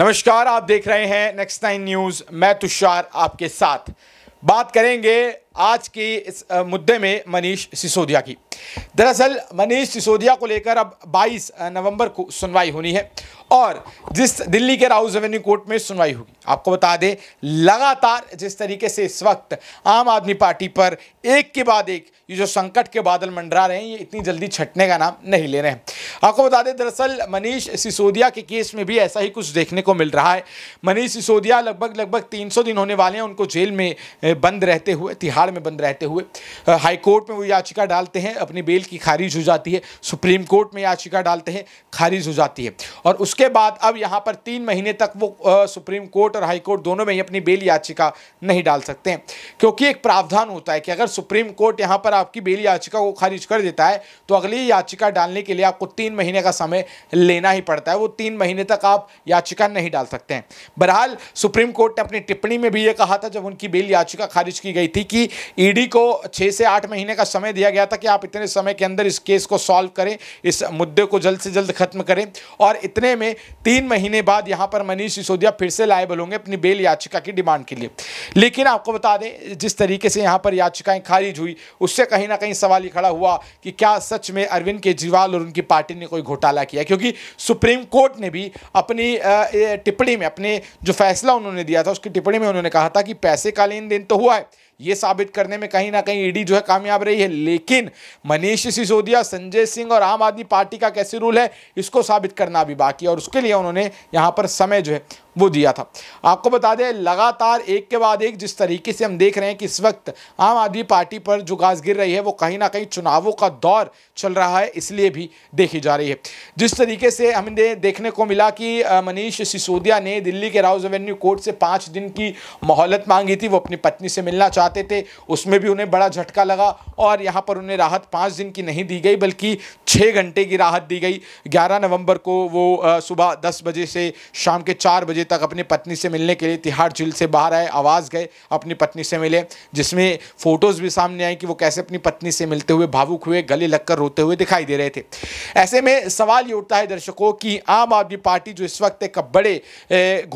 नमस्कार आप देख रहे हैं नेक्स्ट नाइन न्यूज़ मैं तुषार आपके साथ बात करेंगे आज के इस मुद्दे में मनीष सिसोदिया की दरअसल मनीष सिसोदिया को लेकर अब 22 नवंबर को सुनवाई होनी है और जिस दिल्ली के राउस एवेन्यू कोर्ट में सुनवाई होगी आपको बता दें लगातार जिस तरीके से इस वक्त आम आदमी पार्टी पर एक के बाद एक ये जो संकट के बादल मंडरा रहे हैं ये इतनी जल्दी छटने का नाम नहीं ले रहे हैं आपको बता दें दरअसल मनीष सिसोदिया के केस में भी ऐसा ही कुछ देखने को मिल रहा है मनीष सिसोदिया लगभग लगभग तीन दिन होने वाले हैं उनको जेल में बंद रहते हुए तिहाड़ तिहाड़ में बंद रहते हुए हाईकोर्ट में वो याचिका डालते हैं अपनी बेल की खारिज हो जाती है सुप्रीम कोर्ट में याचिका डालते हैं खारिज हो जाती है और उसके बाद अब यहाँ पर तीन महीने तक वो सुप्रीम कोर्ट और हाईकोर्ट दोनों में ही अपनी बेल याचिका नहीं डाल सकते हैं क्योंकि एक प्रावधान होता है कि अगर सुप्रीम कोर्ट यहाँ पर आपकी बेल याचिका को खारिज कर देता है तो अगली याचिका डालने के लिए आपको तीन महीने का समय लेना ही पड़ता है वो तीन महीने तक आप याचिका नहीं डाल सकते हैं बहरहाल सुप्रीम कोर्ट ने अपनी टिप्पणी में भी ये कहा था जब उनकी बेल याचिका खारिज की गई थी कि ईडी को छः से आठ महीने का समय दिया गया था कि आप इतने समय के अंदर इस केस को सॉल्व करें इस मुद्दे को जल्द से जल्द खत्म करें और इतने में तीन महीने बाद यहाँ पर मनीष सिसोदिया फिर से लाइबल होंगे अपनी बेल याचिका की डिमांड के लिए लेकिन आपको बता दें जिस तरीके से यहाँ पर याचिकाएं खारिज हुई उससे कहीं ना कहीं सवाल ही खड़ा हुआ कि क्या सच में अरविंद केजरीवाल और उनकी पार्टी ने कोई घोटाला किया क्योंकि सुप्रीम कोर्ट ने भी अपनी टिप्पणी में अपने जो फैसला उन्होंने दिया था उसकी टिप्पणी में उन्होंने कहा था कि पैसे का लेन देन तो हुआ है ये साबित करने में कहीं ना कहीं ईडी जो है कामयाब रही है लेकिन मनीष सिसोदिया संजय सिंह और आम आदमी पार्टी का कैसे रूल है इसको साबित करना भी बाकी है और उसके लिए उन्होंने यहाँ पर समय जो है वो दिया था आपको बता दें लगातार एक के बाद एक जिस तरीके से हम देख रहे हैं कि इस वक्त आम आदमी पार्टी पर जो घास गिर रही है वो कहीं ना कहीं चुनावों का दौर चल रहा है इसलिए भी देखी जा रही है जिस तरीके से दे, देखने को मिला कि मनीष सिसोदिया ने दिल्ली के राउस एवेन्यू कोर्ट से पाँच दिन की मोहलत मांगी थी वो अपनी पत्नी से मिलना चाहते चाहते थे उसमें भी उन्हें बड़ा झटका लगा और यहाँ पर उन्हें राहत पाँच दिन की नहीं दी गई बल्कि छः घंटे की राहत दी गई ग्यारह नवंबर को वो सुबह दस बजे से शाम के चार बजे तक अपनी पत्नी से मिलने के लिए तिहाड़ झील से बाहर आए आवाज़ गए अपनी पत्नी से मिले जिसमें फ़ोटोज़ भी सामने आई कि वो कैसे अपनी पत्नी से मिलते हुए भावुक हुए गले लगकर रोते हुए दिखाई दे रहे थे ऐसे में सवाल ये उठता है दर्शकों की आम आदमी पार्टी जो इस वक्त एक बड़े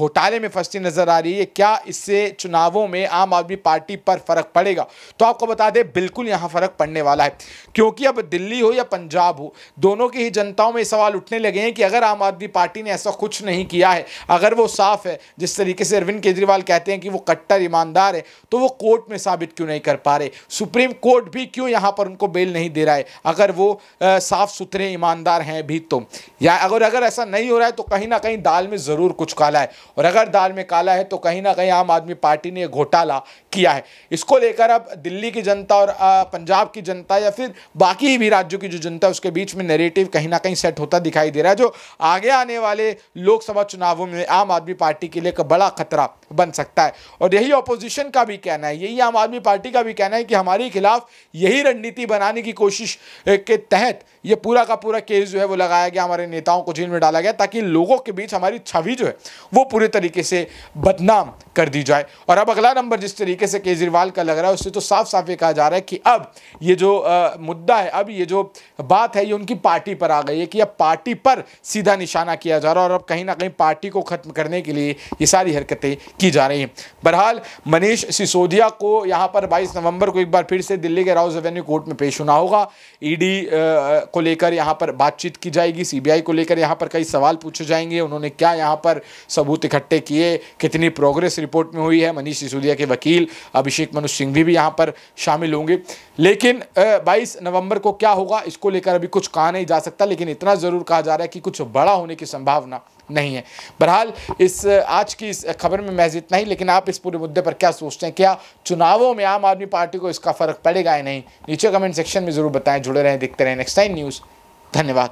घोटाले में फंसती नज़र आ रही है क्या इससे चुनावों में आम आदमी पार्टी पर फ़र्क पड़ेगा तो आपको बता दें बिल्कुल यहां फ़र्क पड़ने वाला है क्योंकि अब दिल्ली हो या पंजाब हो दोनों की ही जनताओं में सवाल उठने लगे हैं कि अगर आम आदमी पार्टी ने ऐसा कुछ नहीं किया है अगर वो साफ़ है जिस तरीके से अरविंद केजरीवाल कहते हैं कि वो कट्टर ईमानदार है तो वो कोर्ट में साबित क्यों नहीं कर पा रहे सुप्रीम कोर्ट भी क्यों यहां पर उनको बेल नहीं दे रहा है अगर वो साफ़ सुथरे ईमानदार हैं भी तो या अगर अगर ऐसा नहीं हो रहा है तो कहीं ना कहीं दाल में ज़रूर कुछ काला है और अगर दाल में काला है तो कहीं ना कहीं आम आदमी पार्टी ने घोटाला किया है इसको लेकर अब दिल्ली की जनता और पंजाब की जनता या फिर बाकी भी राज्यों की जो जनता है उसके बीच में नेरेटिव कहीं ना कहीं सेट होता दिखाई दे रहा है जो आगे आने वाले लोकसभा चुनावों में आम आदमी पार्टी के लिए एक बड़ा खतरा बन सकता है और यही ऑपोजिशन का भी कहना है यही आम आदमी पार्टी का भी कहना है कि हमारे खिलाफ यही रणनीति बनाने की कोशिश के तहत ये पूरा का पूरा केस जो है वो लगाया गया हमारे नेताओं को जेल में डाला गया ताकि लोगों के बीच हमारी छवि जो है वो पूरे तरीके से बदनाम कर दी जाए और अब अगला नंबर जिस तरीके से केजरीवाल का लग रहा है उससे तो साफ साफ ये कहा जा रहा है कि अब ये जो आ, मुद्दा है अब ये जो बात है ये उनकी पार्टी पर आ गई है कि अब पार्टी पर सीधा निशाना किया जा रहा है और अब कहीं ना कहीं पार्टी को खत्म करने के लिए ये सारी हरकतें की जा रही है बहरहाल मनीष सिसोदिया को यहाँ पर 22 नवंबर को एक बार फिर से दिल्ली के राउस रेवेन्यू कोर्ट में पेश होना होगा ईडी को लेकर यहाँ पर बातचीत की जाएगी सीबीआई को लेकर यहाँ पर कई सवाल पूछे जाएंगे उन्होंने क्या यहाँ पर सबूत इकट्ठे किए कितनी प्रोग्रेस रिपोर्ट में हुई है मनीष सिसोदिया के वकील अभिषेक मनु सिंह भी, भी यहाँ पर शामिल होंगे लेकिन बाईस नवंबर को क्या होगा इसको लेकर अभी कुछ कहा नहीं जा सकता लेकिन इतना ज़रूर कहा जा रहा है कि कुछ बड़ा होने की संभावना नहीं है बहरहाल इस आज की इस खबर में महज इतना ही लेकिन आप इस पूरे मुद्दे पर क्या सोचते हैं क्या चुनावों में आम आदमी पार्टी को इसका फ़र्क पड़ेगा या नहीं नीचे कमेंट सेक्शन में ज़रूर बताएं जुड़े रहें देखते रहें नेक्स्ट टाइम न्यूज़ धन्यवाद